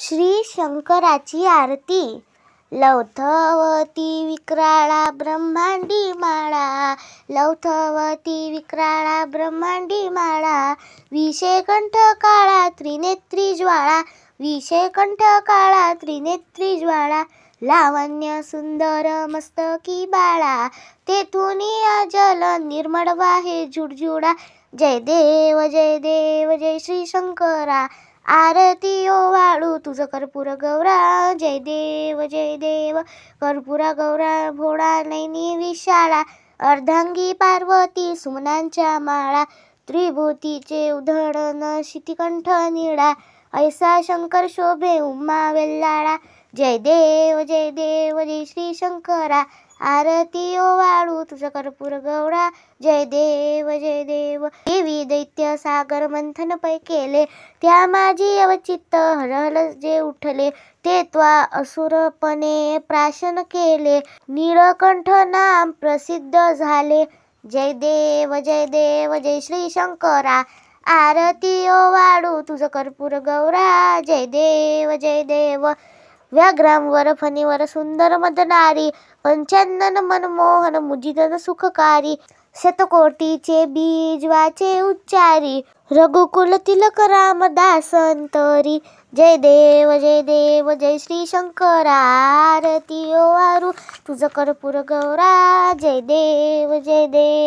श्री शंकराची आरती लवथवती विक्राळा ब्रह्मांडी माळा लवथवती विक्राळा ब्रह्मांडी माळा विषयकंठ काळा त्रिनेत्री ज्वाळा विषयकंठ काळा त्रिनेत्री ज्वाळा लावण्य सुंदर मस्तकी बाळा तेथून जल निर्मळ वाहे झुडझुडा जय देव जय देव जय श्री शंकरा आरती ओ वाळू तुझं कर्पूर गौरा जय देव जय देव कर्पूर गौरा भोळा नैनी विशाळा अर्धांगी पार्वती सुमनांच्या माळा त्रिभूतीचे उधळण शितिकंठ निळा ऐसा शंकर शोभे उमा वेल्लाळा जय देव जय देव जय श्री शंकरा आरती ओ वाळू तुझं कर्पूर गवळा जय देव जय देव देवी दैत्य सागर मंथन पै केले त्या माझी अवचित्त हरहल जे उठले ते त्वा असुरपणे प्राशन केले नीळकंठ नाम प्रसिद्ध झाले जय देव जय देव जय श्री शंकरा आरती ओ वाळू तुझ कर्पूर गौरा जय देव जय देव वर फणीवर सुंदर मदनारी पंचंदन मनमोहन मुदिदन सुखकारी शतकोटीचे बीज वाचे उच्चारी रघुकुल तिलक राम दासंतरी जय देव जय देव जय श्री शंकरा आरती ओ आरू तुझं कर्पूर गौरा जय देव जय देव